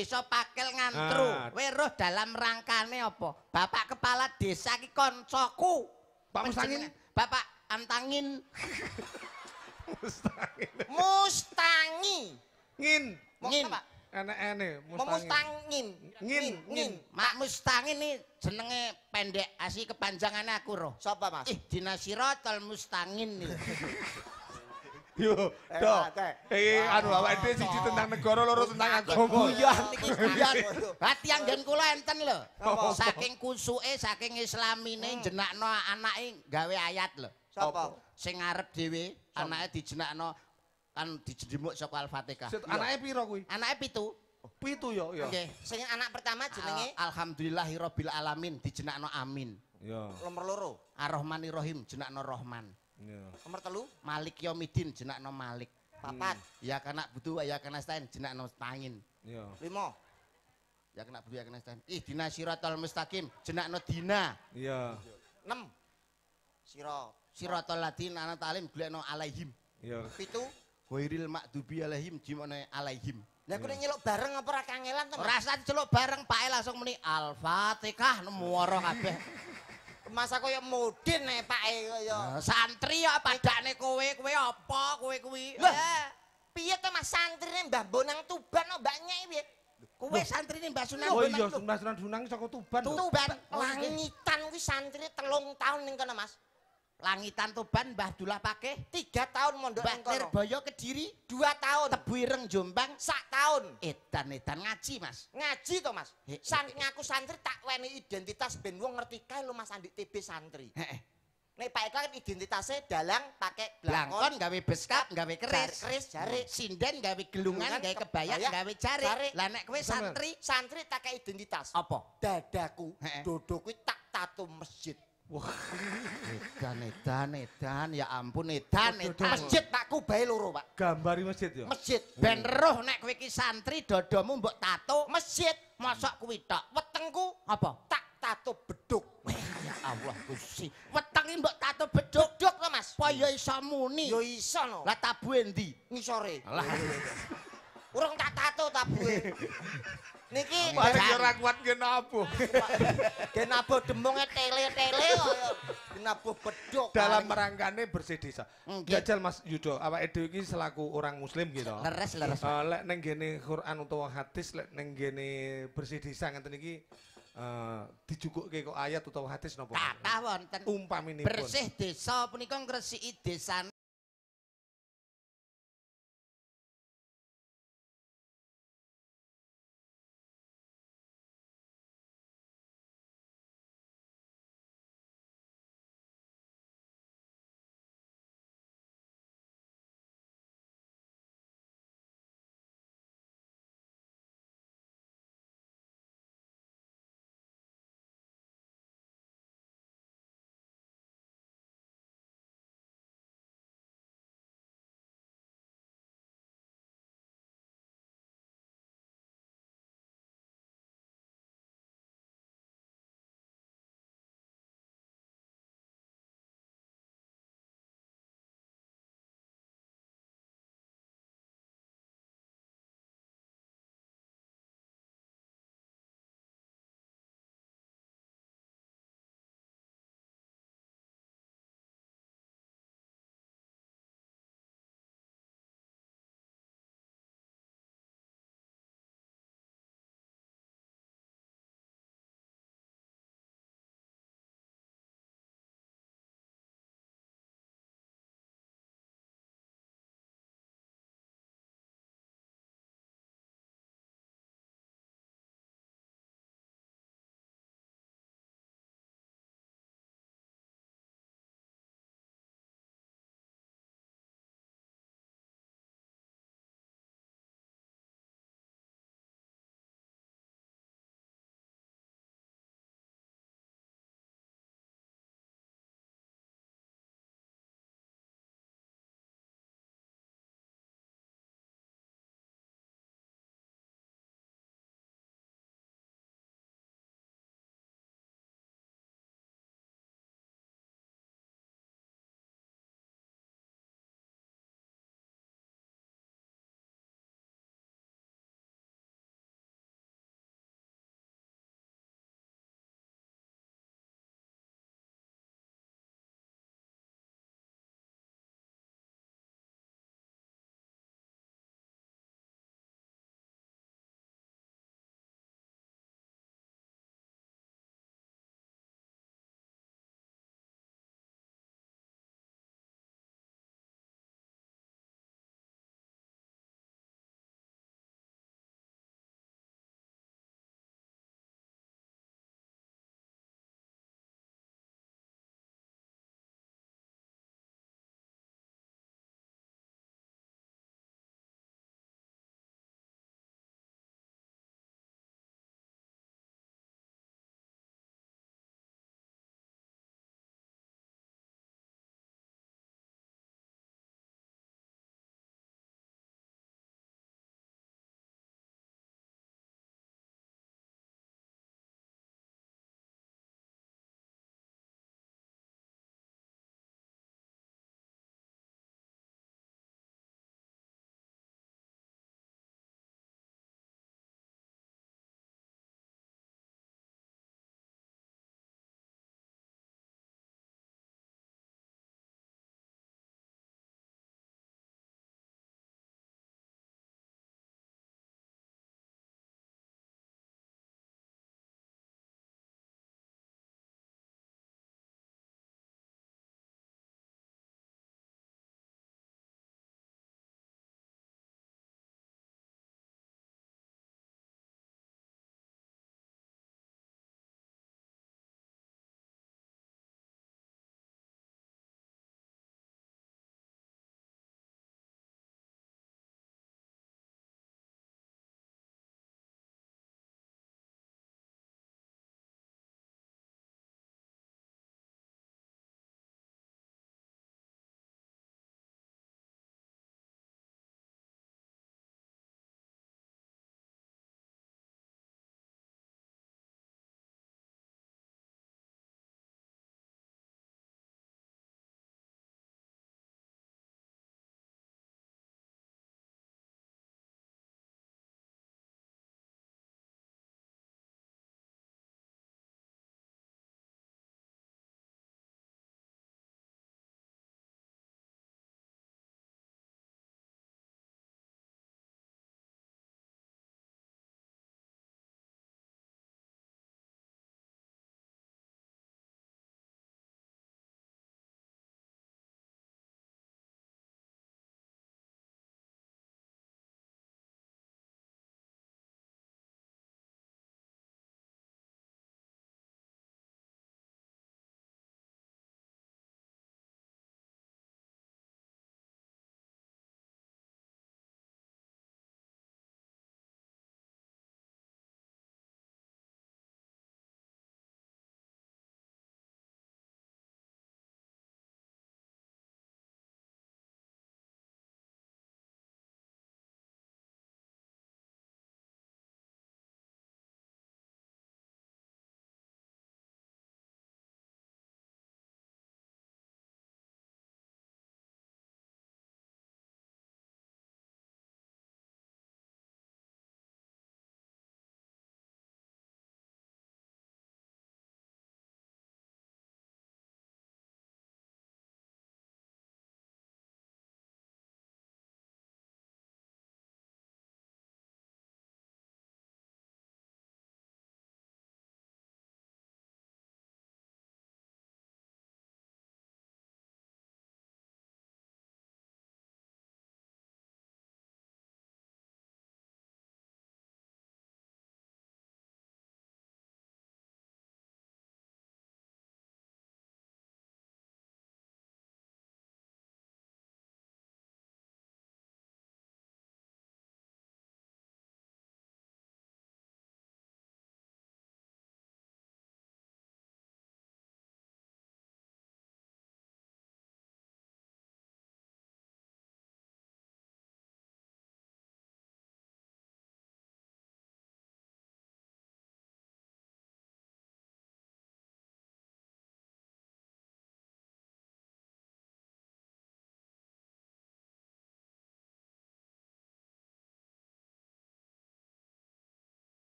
desa pakil ngantru weruh dalam rangkane apa bapak kepala desa iki koncoku Pak Mustangin bapak antangin Mustangi ngin ngin ene-ene mustangin ngin ngin mak mustangin ni jenenge pendek asi kepanjangane aku roh sapa mas ih dinasira mustangin ni Yo, Iki eh, ah, eh, eh, ah. anu awake dhewe siji oh. tentang negara loro tentang agama. Guyon iki guyon. Oh, anggen kula enten lho. Oh. Saking kusuke saking islamine hmm. jenakno anake gawe ayat lho. Sopo? Sing arep dhewe anake dijenakno kan dijedimuk saka Al-Fatihah. Anake pira kuwi? Anake 7. Pitu yo yo. Nggih, sing anak pertama jenenge Alhamdulillahirabbil dijenakno amin. Yo. Nomor loro Arrahmanirrahim jenakno Rahman. Yeah. Nomor telu Malik Yomidin no Malik. Papat hmm. ya kena butuh ya kena stain no Stain. Iya. Yeah. ya kena butuh ya kena stain. Ih dina siratal mustaqim no Dina. Iya. Yeah. Enam Sira siratal latin anak talim no alaihim. Iya. Yeah. Pitu Wairil makdubi alaihim jimone alaihim. ya aku nyelok bareng apa ora kangelan to? celok bareng, Pak e langsung meni Al-Fatihah nemu kabeh. masa koyo mudin nek pake eh, koyo santri kok padakne kowe kowe apa kowe kuwi piye to mas santrine Mbah Bonang Tuban kok mbak nyek piye kowe santrine Mbah Sunan oh, Bonang oh iya Mbah Sunan Bonang saka Tuban Tuban langitan kuwi santri telung tahun ning kono mas Langitan Tuban Mbah Dullah pakai tiga tahun mondok Mbah Nirboyo ke Kediri dua tahun. Tebu Ireng Jombang sak tahun. Edan-edan ngaji, Mas. Ngaji to, Mas. he. aku santri tak weni identitas ben wong ngerti kae lu Mas Andik TB santri. Heeh. Nek Pak Eka kan identitasnya dalang pakai belangkon gawe beskap, gawe keris, keris jari, hmm. sinden gawe gelungan, gawe kebaya, gawe jari. Lah nek kowe santri, santri tak identitas. Apa? Dadaku, dodo tak tato masjid. Wah, edan, edan, edan, ya ampun, edan, edan. Masjid tak kubahi loro, Pak. Gambari masjid ya? Masjid. Hmm. Ben roh nek kowe iki santri dadamu mbok tato masjid. Mosok kuwi Wetengku apa? Tak tato beduk. ya Allah Gusti. Wetengi mbok tato beduk duk to, Mas. Apa ya iso muni? Ya iso no. Lah tabu endi? Ngisore. Lah. Urung tak tato tabuhe. Niki ora kuat genabuh. Genabuh demunge tele-tele kaya genabuh bedhok. Dalam merangkane bersih desa. Gajal Mas Yudo, awake dhewe iki selaku orang muslim gitu. to. Leres, leres. Eh lek ning gene Quran utawa hadis lek ning gene bersih desa ngeten iki eh dijukuke kok ayat utawa hadis napa? Kathah wonten. Umpaminipun. Bersih desa punika ngresiki desan